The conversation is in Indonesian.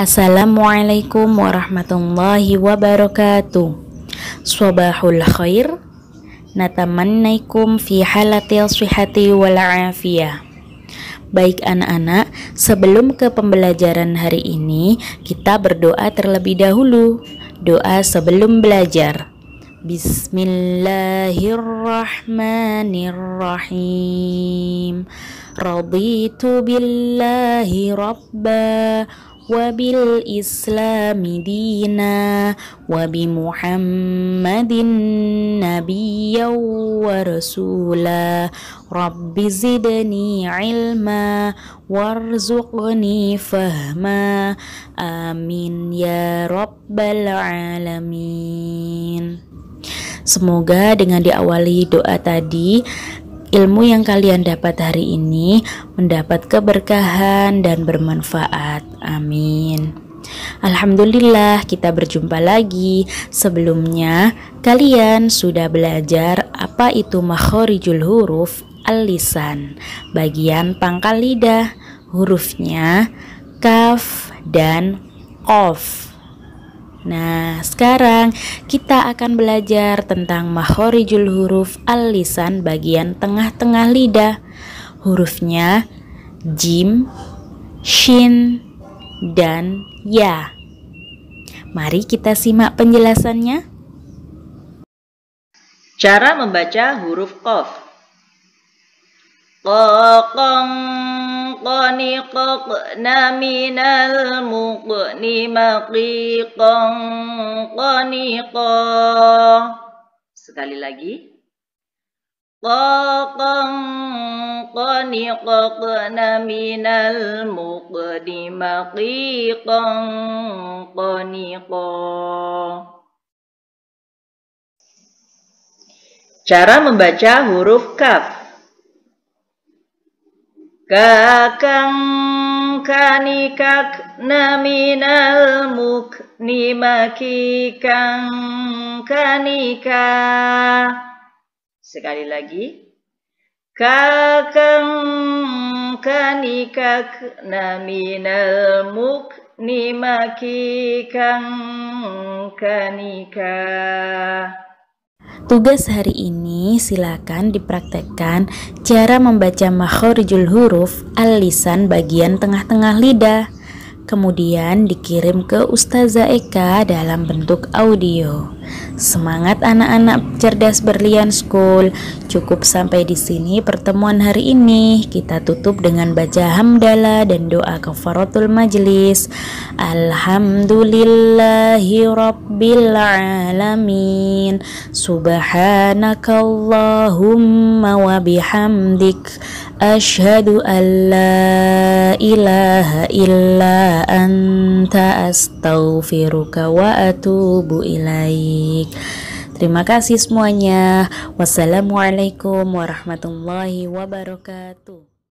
Assalamualaikum warahmatullahi wabarakatuh Sobahul khair Natamannaikum fi halatil sihati wal afiyah Baik anak-anak, sebelum ke pembelajaran hari ini, kita berdoa terlebih dahulu. Doa sebelum belajar. Bismillahirrahmanirrahim. Raditu billahi rabbah wabil islami dina wabi muhammadin nabiyya wa rasula rabbi zidni ilma warzuqni fahma amin ya rabbal alamin Semoga dengan diawali doa tadi ilmu yang kalian dapat hari ini mendapat keberkahan dan bermanfaat. Amin. Alhamdulillah, kita berjumpa lagi. Sebelumnya, kalian sudah belajar apa itu makhorijul huruf alisan, bagian pangkal lidah. Hurufnya kaf dan kof. Nah, sekarang kita akan belajar tentang mahorijul huruf al bagian tengah-tengah lidah. Hurufnya jim, shin, dan ya. Mari kita simak penjelasannya. Cara membaca huruf qaf. Kokong. الفرقان قطنا من المقن مقيقا قنقا Sekali lagi. Qaqan qaniqaqna minal muqdi maqiqan qaniqa. Cara membaca huruf kaf. Kakang kanikak naminal muk ni kang kanika. Sekali lagi. Kakang kanikak naminal muk ni kang kanika. Tugas hari ini silakan dipraktekkan cara membaca makhorijul huruf alisan bagian tengah-tengah lidah kemudian dikirim ke Ustazah Eka dalam bentuk audio. Semangat anak-anak cerdas berlian school. Cukup sampai di sini pertemuan hari ini. Kita tutup dengan baca hamdalah dan doa kafaratul majelis. Alhamdulillahirabbil alamin. Subhanakallahumma wa bihamdik asyhadu an ilaha illa anta astaghfiruka wa atubu ilaik Terima kasih semuanya. Wassalamualaikum warahmatullahi wabarakatuh.